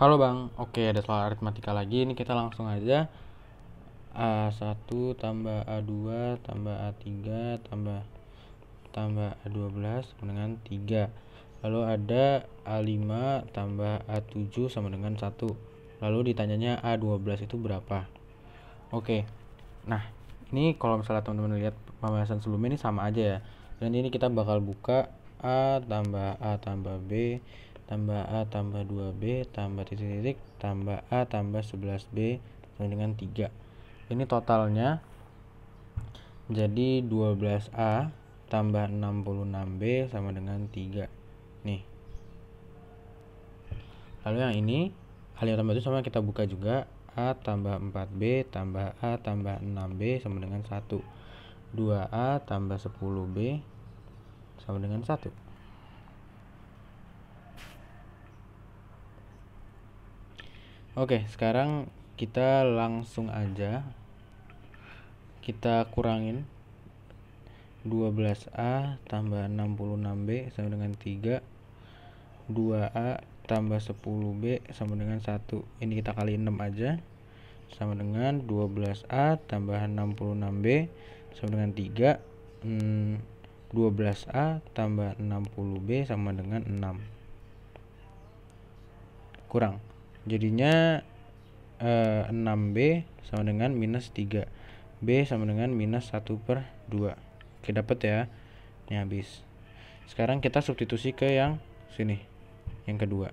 Halo bang, oke ada soal aritmatika lagi, ini kita langsung aja A1 tambah A2 tambah A3 tambah tambah A12 sama dengan 3 Lalu ada A5 tambah A7 sama dengan 1 Lalu ditanyanya A12 itu berapa Oke, nah ini kalau misalnya teman-teman lihat pembahasan sebelumnya ini sama aja ya Dan ini kita bakal buka A tambah A tambah B tambah A tambah 2B tambah titik titik tambah A tambah 11B sama dengan 3 ini totalnya jadi 12A tambah 66B sama dengan 3 nih lalu yang ini hal yang tambah itu sama kita buka juga A tambah 4B tambah A tambah 6B sama dengan 1 2A tambah 10B sama dengan 1 Oke, sekarang kita langsung aja kita kurangin 12A tambah 66B sama dengan 3 2A tambah 10B sama dengan 1 ini kita kali 6 aja sama dengan 12A tambah 66B sama dengan 3 hmm, 12A tambah 60B sama dengan 6 kurang jadinya e, eh, 6B sama dengan minus 3 B sama dengan minus 1 per 2 oke dapet ya ini habis sekarang kita substitusi ke yang sini yang kedua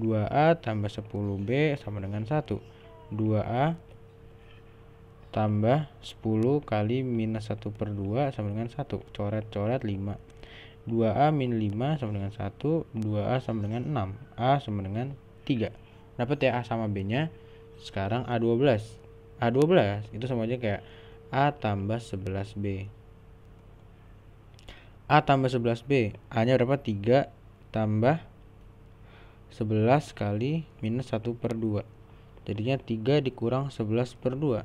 2A tambah 10B sama dengan 1 2A tambah 10 kali minus 1 per 2 sama dengan 1 coret-coret 5 2A min 5 sama dengan 1 2A sama dengan 6 A sama dengan 3 dapat ya A sama B nya sekarang A12 A12 itu sama aja kayak A tambah 11B A tambah 11B A nya berapa 3 tambah 11 kali minus 1 per 2 jadinya 3 dikurang 11 per 2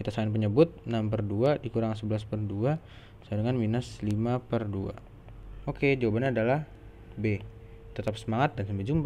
kita sign penyebut 6 per 2 dikurang 11 per 2 sama dengan minus 5 per 2 oke jawabannya adalah B tetap semangat dan sampai jumpa